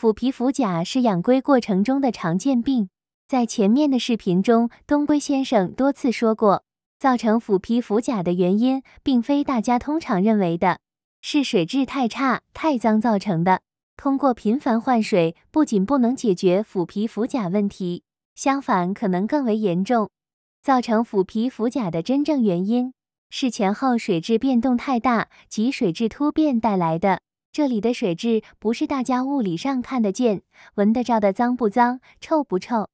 腐皮腐甲是养龟过程中的常见病，在前面的视频中，东龟先生多次说过，造成腐皮腐甲的原因，并非大家通常认为的是水质太差、太脏造成的。通过频繁换水，不仅不能解决腐皮腐甲问题，相反可能更为严重。造成腐皮腐甲的真正原因是前后水质变动太大及水质突变带来的。这里的水质不是大家物理上看得见、闻得着的脏不脏、臭不臭，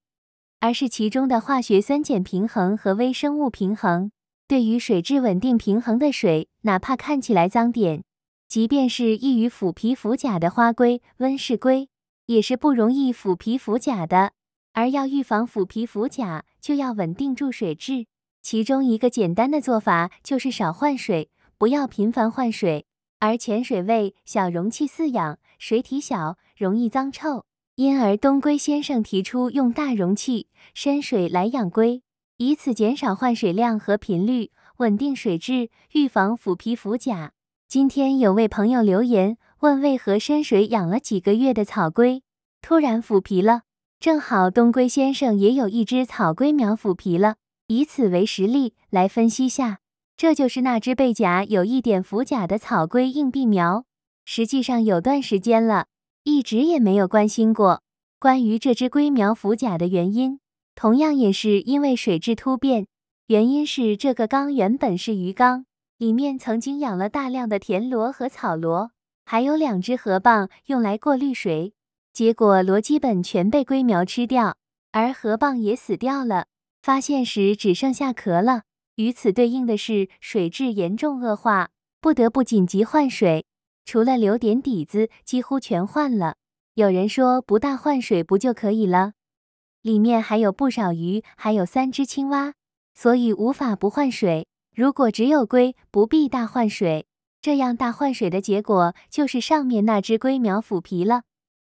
而是其中的化学酸碱平衡和微生物平衡。对于水质稳定平衡的水，哪怕看起来脏点，即便是易于腐皮腐甲的花龟、温室龟，也是不容易腐皮腐甲的。而要预防腐皮腐甲，就要稳定住水质。其中一个简单的做法就是少换水，不要频繁换水。而浅水位小容器饲养水体小，容易脏臭，因而东龟先生提出用大容器深水来养龟，以此减少换水量和频率，稳定水质，预防腐皮腐甲。今天有位朋友留言问，为何深水养了几个月的草龟突然腐皮了？正好东龟先生也有一只草龟苗腐皮了，以此为实例来分析下。这就是那只背甲有一点腐甲的草龟硬币苗，实际上有段时间了，一直也没有关心过关于这只龟苗腐甲的原因，同样也是因为水质突变。原因是这个缸原本是鱼缸，里面曾经养了大量的田螺和草螺，还有两只河蚌用来过滤水，结果螺基本全被龟苗吃掉，而河蚌也死掉了，发现时只剩下壳了。与此对应的是水质严重恶化，不得不紧急换水。除了留点底子，几乎全换了。有人说不大换水不就可以了？里面还有不少鱼，还有三只青蛙，所以无法不换水。如果只有龟，不必大换水。这样大换水的结果就是上面那只龟苗腐皮了。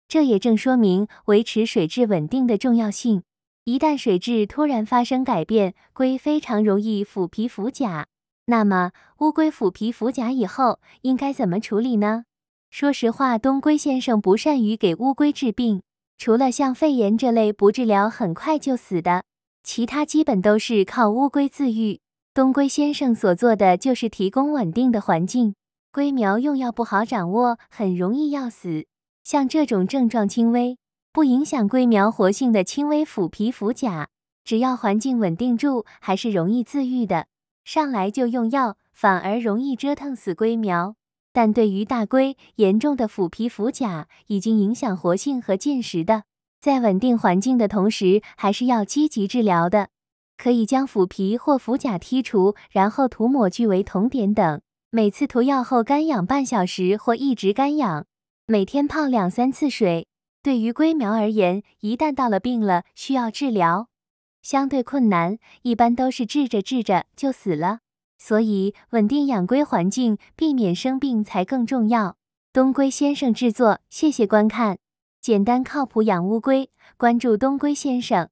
这也正说明维持水质稳定的重要性。一旦水质突然发生改变，龟非常容易腐皮腐甲。那么，乌龟腐皮腐甲以后应该怎么处理呢？说实话，东龟先生不善于给乌龟治病，除了像肺炎这类不治疗很快就死的，其他基本都是靠乌龟自愈。东龟先生所做的就是提供稳定的环境。龟苗用药不好掌握，很容易要死。像这种症状轻微。不影响龟苗活性的轻微腐皮腐甲，只要环境稳定住，还是容易自愈的。上来就用药，反而容易折腾死龟苗。但对于大龟，严重的腐皮腐甲已经影响活性和进食的，在稳定环境的同时，还是要积极治疗的。可以将腐皮或腐甲剔除，然后涂抹聚维酮碘等。每次涂药后干养半小时或一直干养，每天泡两三次水。对于龟苗而言，一旦到了病了，需要治疗，相对困难，一般都是治着治着就死了。所以，稳定养龟环境，避免生病才更重要。东龟先生制作，谢谢观看。简单靠谱养乌龟，关注东龟先生。